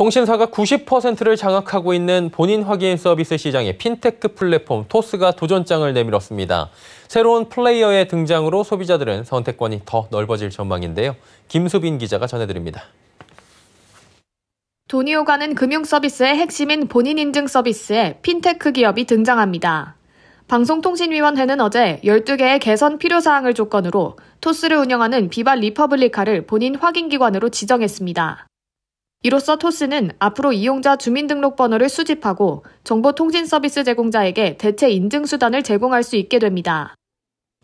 통신사가 90%를 장악하고 있는 본인 확인 서비스 시장에 핀테크 플랫폼 토스가 도전장을 내밀었습니다. 새로운 플레이어의 등장으로 소비자들은 선택권이 더 넓어질 전망인데요. 김수빈 기자가 전해드립니다. 도니 오가는 금융 서비스의 핵심인 본인 인증 서비스에 핀테크 기업이 등장합니다. 방송통신위원회는 어제 12개의 개선 필요사항을 조건으로 토스를 운영하는 비발 리퍼블리카를 본인 확인기관으로 지정했습니다. 이로써 토스는 앞으로 이용자 주민등록번호를 수집하고 정보통신서비스 제공자에게 대체 인증수단을 제공할 수 있게 됩니다.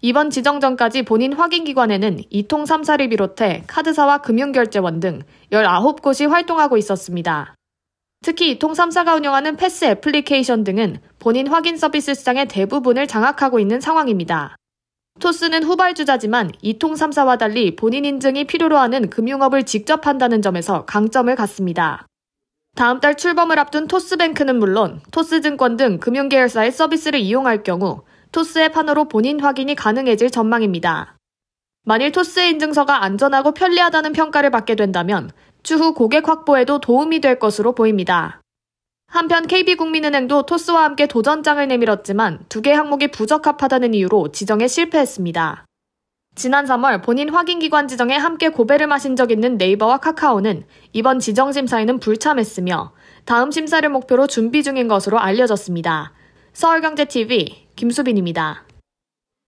이번 지정 전까지 본인 확인 기관에는 이통 3사를 비롯해 카드사와 금융결제원 등 19곳이 활동하고 있었습니다. 특히 이통 3사가 운영하는 패스 애플리케이션 등은 본인 확인 서비스 시장의 대부분을 장악하고 있는 상황입니다. 토스는 후발주자지만 이통 3사와 달리 본인 인증이 필요로 하는 금융업을 직접 한다는 점에서 강점을 갖습니다. 다음 달 출범을 앞둔 토스뱅크는 물론 토스증권 등 금융계열사의 서비스를 이용할 경우 토스의 판으로 본인 확인이 가능해질 전망입니다. 만일 토스의 인증서가 안전하고 편리하다는 평가를 받게 된다면 추후 고객 확보에도 도움이 될 것으로 보입니다. 한편 KB국민은행도 토스와 함께 도전장을 내밀었지만 두 개 항목이 부적합하다는 이유로 지정에 실패했습니다. 지난 3월 본인 확인기관 지정에 함께 고배를 마신 적 있는 네이버와 카카오는 이번 지정심사에는 불참했으며 다음 심사를 목표로 준비 중인 것으로 알려졌습니다. 서울경제TV 김수빈입니다.